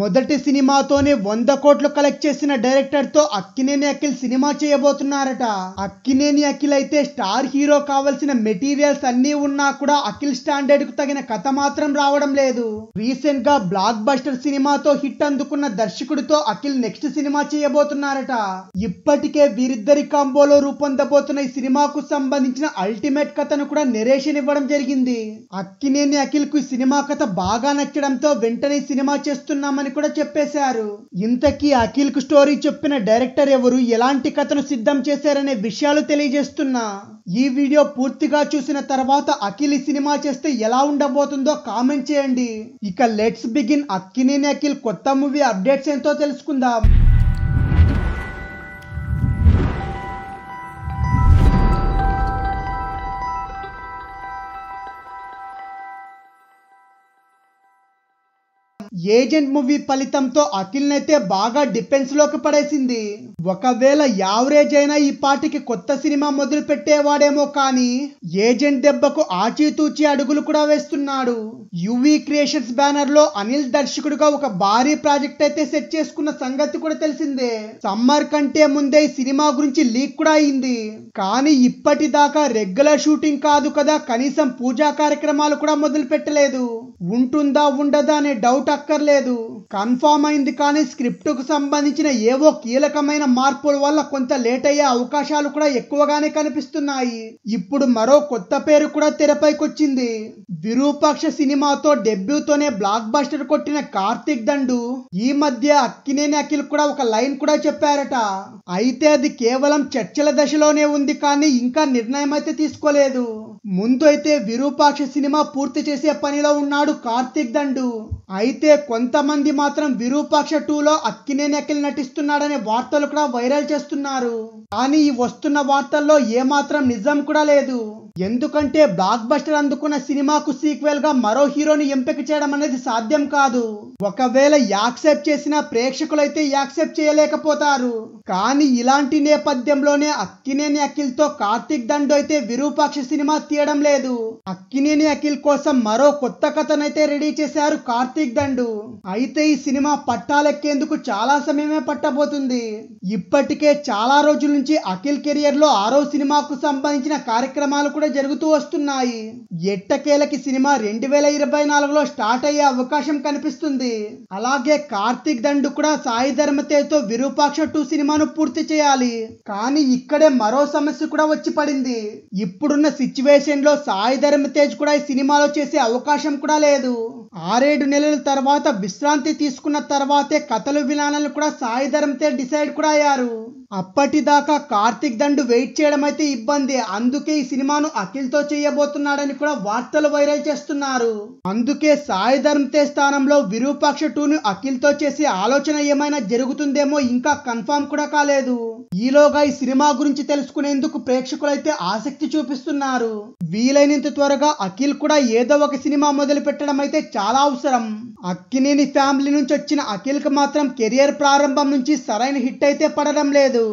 మొదటి సినిమాతోనే వంద కోట్లు కలెక్ట్ చేసిన డైరెక్టర్తో అక్కినేని అఖిల్ సినిమా చేయబోతున్నారట అక్కినేని అఖిల్ అయితే స్టార్ హీరో కావలసిన మెటీరియల్స్ అన్నీ ఉన్నా కూడా అఖిల్ స్టాండర్డ్ కు తగిన కథ మాత్రం రావడం లేదు రీసెంట్ గా బ్లాక్ బస్టర్ సినిమాతో హిట్ అందుకున్న దర్శకుడితో అఖిల్ నెక్స్ట్ సినిమా చేయబోతున్నారట ఇప్పటికే వీరిద్దరి కాంబోలో రూపొందబోతున్న ఈ సినిమాకు సంబంధించిన అల్టిమేట్ కథను కూడా నెరేషన్ ఇవ్వడం జరిగింది అక్కినేని అఖిల్ కు సినిమా కథ బాగా నచ్చడంతో వెంటనే సినిమా చేస్తున్నామని అని కూడా చెప్పేశారు ఇంతకీ అఖిల్ కు స్టోరీ చెప్పిన డైరెక్టర్ ఎవరు ఎలాంటి కథను సిద్ధం చేశారనే విషయాలు తెలియజేస్తున్నా ఈ వీడియో పూర్తిగా చూసిన తర్వాత అఖిల్ ఈ సినిమా చేస్తే ఎలా ఉండబోతుందో కామెంట్ చేయండి ఇక లెట్స్ బిగిన్ అక్కినేని అఖిల్ కొత్త మూవీ అప్డేట్స్ ఏంటో తెలుసుకుందాం ఏజెంట్ మూవీ ఫలితంతో అఖిల్ నైతే బాగా డిఫెన్స్ లోకి పడేసింది ఒకవేళ యావరేజ్ అయినా ఈ పాటికి కొత్త సినిమా మొదలు పెట్టేవాడేమో కానీ ఏజెంట్ దెబ్బకు ఆచితూచి అడుగులు కూడా వేస్తున్నాడు యువి క్రియేషన్స్ బ్యానర్ లో అనిల్ దర్శకుడిగా ఒక భారీ ప్రాజెక్ట్ అయితే సెట్ చేసుకున్న సంగతి కూడా తెలిసిందే సమ్మర్ కంటే ముందే ఈ సినిమా గురించి లీక్ కూడా అయింది కానీ ఇప్పటిదాకా రెగ్యులర్ షూటింగ్ కాదు కదా కనీసం పూజా కార్యక్రమాలు కూడా మొదలు పెట్టలేదు ఉంటుందా ఉండదా అనే డౌట్ అక్కర్లేదు కన్ఫామ్ అయింది కానీ స్క్రిప్ట్కు సంబంధించిన ఏవో కీలకమైన మార్పుల వల్ల కొంత లేట్ అయ్యే అవకాశాలు కూడా ఎక్కువగానే కనిపిస్తున్నాయి ఇప్పుడు మరో కొత్త పేరు కూడా తెరపైకొచ్చింది విరూపాక్ష సినిమాతో డెబ్యూతోనే బ్లాక్ బస్టర్ కొట్టిన కార్తిక్ దండు ఈ మధ్య అక్కినేని అఖిల్ కూడా ఒక లైన్ కూడా చెప్పారట అయితే అది కేవలం చర్చల దశలోనే ఉంది కానీ ఇంకా నిర్ణయం అయితే తీసుకోలేదు ముందు అయితే విరూపాక్ష సినిమా పూర్తి చేసే పనిలో ఉన్నాడు కార్తీక్ దండు అయితే కొంతమంది మాత్రం విరూపాక్ష టూలో అక్కినే నెక్కలు నటిస్తున్నాడనే వార్తలు కూడా వైరల్ చేస్తున్నారు కానీ ఈ వస్తున్న వార్తల్లో ఏమాత్రం నిజం కూడా లేదు ఎందుకంటే బ్లాక్ బస్టర్ అందుకున్న సినిమాకు సీక్వెల్ గా మరో హీరోని ఎంపిక చేయడం అనేది సాధ్యం కాదు ఒకవేళ యాక్సెప్ట్ చేసిన ప్రేక్షకులైతే యాక్సెప్ట్ చేయలేకపోతారు కానీ ఇలాంటి నేపథ్యంలోనే అక్కినేని అఖిల్ తో కార్తిక్ దండు అయితే విరూపాక్ష సినిమా తీయడం లేదు అక్కినేని అఖిల్ కోసం మరో కొత్త కథనైతే రెడీ చేశారు కార్తిక్ దండు అయితే ఈ సినిమా పట్టాలెక్కేందుకు చాలా సమయమే పట్టబోతుంది ఇప్పటికే చాలా రోజుల నుంచి అఖిల్ కెరియర్ లో ఆరో సినిమాకు సంబంధించిన కార్యక్రమాలు కూడా కూడా జరుగుతూ వస్తున్నాయి ఎట్టకేలకి సినిమా రెండు వేల ఇరవై నాలుగులో స్టార్ట్ అయ్యే అవకాశం కనిపిస్తుంది అలాగే కార్తీక్ దండు కూడా సాయి ధర్మతేజతో విరూపాక్ష టూ సినిమాను పూర్తి చేయాలి కానీ ఇక్కడే మరో సమస్య కూడా వచ్చి పడింది ఇప్పుడున్న సిచ్యువేషన్ లో సాయి ధర్మతేజ్ కూడా ఈ సినిమాలో చేసే అవకాశం కూడా లేదు ఆరేడు నెలల తర్వాత విశ్రాంతి తీసుకున్న తర్వాతే కథలు వినాలని కూడా ధరంతే డిసైడ్ కూడా అయ్యారు అప్పటిదాకా కార్తిక్ దండు వెయిట్ చేయడం అయితే ఇబ్బంది అందుకే ఈ సినిమాను అఖిల్తో చేయబోతున్నాడని కూడా వార్తలు వైరల్ చేస్తున్నారు అందుకే సాయి ధరంతే స్థానంలో విరూపాక్ష టూను అఖిల్తో చేసే ఆలోచన ఏమైనా జరుగుతుందేమో ఇంకా కన్ఫామ్ కూడా కాలేదు ఈలోగా ఈ సినిమా గురించి తెలుసుకునేందుకు ప్రేక్షకులైతే ఆసక్తి చూపిస్తున్నారు వీలైనంత త్వరగా అఖిల్ కూడా ఏదో ఒక సినిమా మొదలు పెట్టడం అయితే చాలా చాలా అవసరం అక్కినేని ఫ్యామిలీ నుంచి వచ్చిన అఖిల్ కు మాత్రం కెరియర్ ప్రారంభం నుంచి సరైన హిట్ అయితే పడడం లేదు